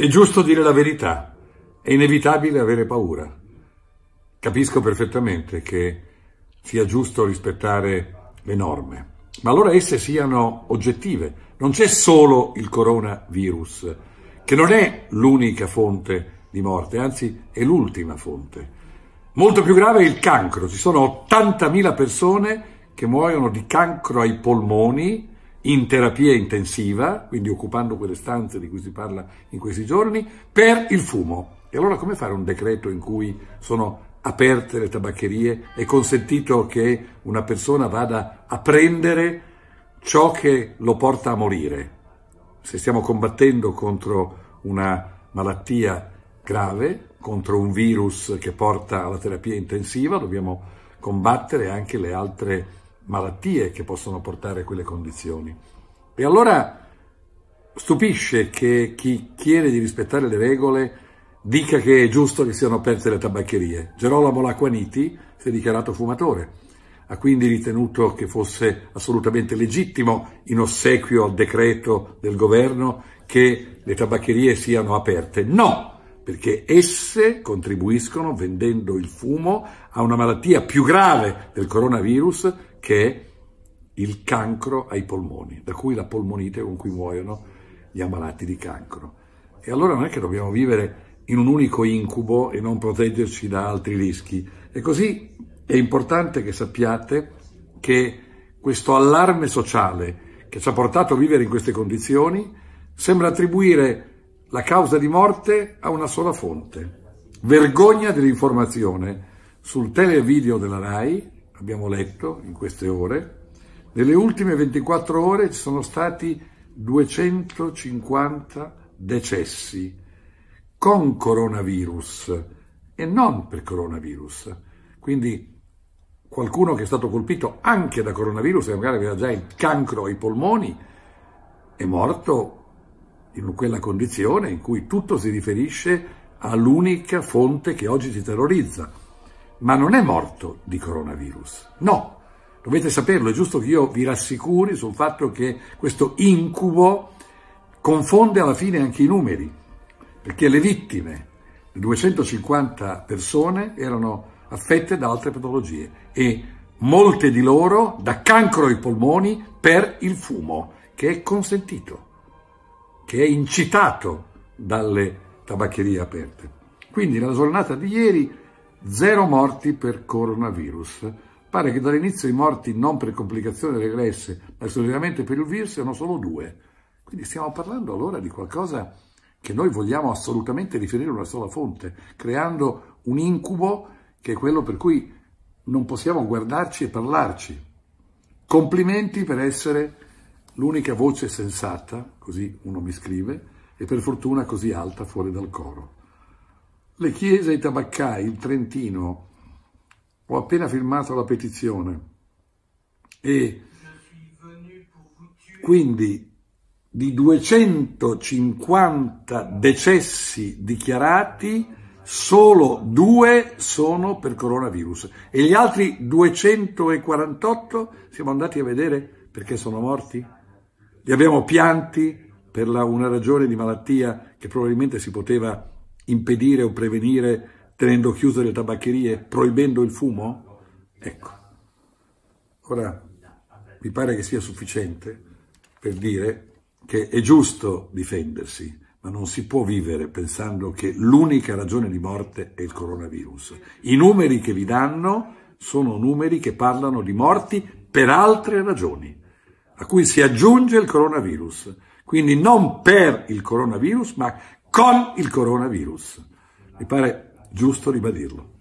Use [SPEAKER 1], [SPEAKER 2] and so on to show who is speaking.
[SPEAKER 1] È giusto dire la verità, è inevitabile avere paura. Capisco perfettamente che sia giusto rispettare le norme, ma allora esse siano oggettive. Non c'è solo il coronavirus, che non è l'unica fonte di morte, anzi è l'ultima fonte. Molto più grave è il cancro, ci sono 80.000 persone che muoiono di cancro ai polmoni in terapia intensiva, quindi occupando quelle stanze di cui si parla in questi giorni, per il fumo. E allora come fare un decreto in cui sono aperte le tabaccherie, e consentito che una persona vada a prendere ciò che lo porta a morire? Se stiamo combattendo contro una malattia grave, contro un virus che porta alla terapia intensiva, dobbiamo combattere anche le altre malattie malattie che possono portare a quelle condizioni. E allora stupisce che chi chiede di rispettare le regole dica che è giusto che siano aperte le tabaccherie. Gerolamo Laquaniti si è dichiarato fumatore, ha quindi ritenuto che fosse assolutamente legittimo, in ossequio al decreto del governo, che le tabaccherie siano aperte. No! perché esse contribuiscono, vendendo il fumo, a una malattia più grave del coronavirus che è il cancro ai polmoni, da cui la polmonite con cui muoiono gli ammalati di cancro. E allora non è che dobbiamo vivere in un unico incubo e non proteggerci da altri rischi. E così è importante che sappiate che questo allarme sociale che ci ha portato a vivere in queste condizioni sembra attribuire la causa di morte a una sola fonte. Vergogna dell'informazione sul televideo della RAI abbiamo letto in queste ore, nelle ultime 24 ore ci sono stati 250 decessi con coronavirus e non per coronavirus. Quindi qualcuno che è stato colpito anche da coronavirus e magari aveva già il cancro ai polmoni è morto in quella condizione in cui tutto si riferisce all'unica fonte che oggi ci terrorizza, ma non è morto di coronavirus. No, dovete saperlo, è giusto che io vi rassicuri sul fatto che questo incubo confonde alla fine anche i numeri, perché le vittime, le 250 persone, erano affette da altre patologie e molte di loro da cancro ai polmoni per il fumo, che è consentito, che è incitato dalle tabaccherie aperte. Quindi nella giornata di ieri Zero morti per coronavirus. Pare che dall'inizio i morti non per complicazioni regresse, ma solitamente per il virus, siano solo due. Quindi stiamo parlando allora di qualcosa che noi vogliamo assolutamente riferire a una sola fonte, creando un incubo che è quello per cui non possiamo guardarci e parlarci. Complimenti per essere l'unica voce sensata, così uno mi scrive, e per fortuna così alta fuori dal coro. Le chiese e i tabaccai in Trentino, ho appena firmato la petizione e quindi di 250 decessi dichiarati solo due sono per coronavirus e gli altri 248 siamo andati a vedere perché sono morti? Li abbiamo pianti per la, una ragione di malattia che probabilmente si poteva impedire o prevenire tenendo chiuse le tabaccherie, proibendo il fumo? Ecco. Ora, mi pare che sia sufficiente per dire che è giusto difendersi, ma non si può vivere pensando che l'unica ragione di morte è il coronavirus. I numeri che vi danno sono numeri che parlano di morti per altre ragioni, a cui si aggiunge il coronavirus. Quindi non per il coronavirus, ma con il coronavirus. Mi pare giusto ribadirlo.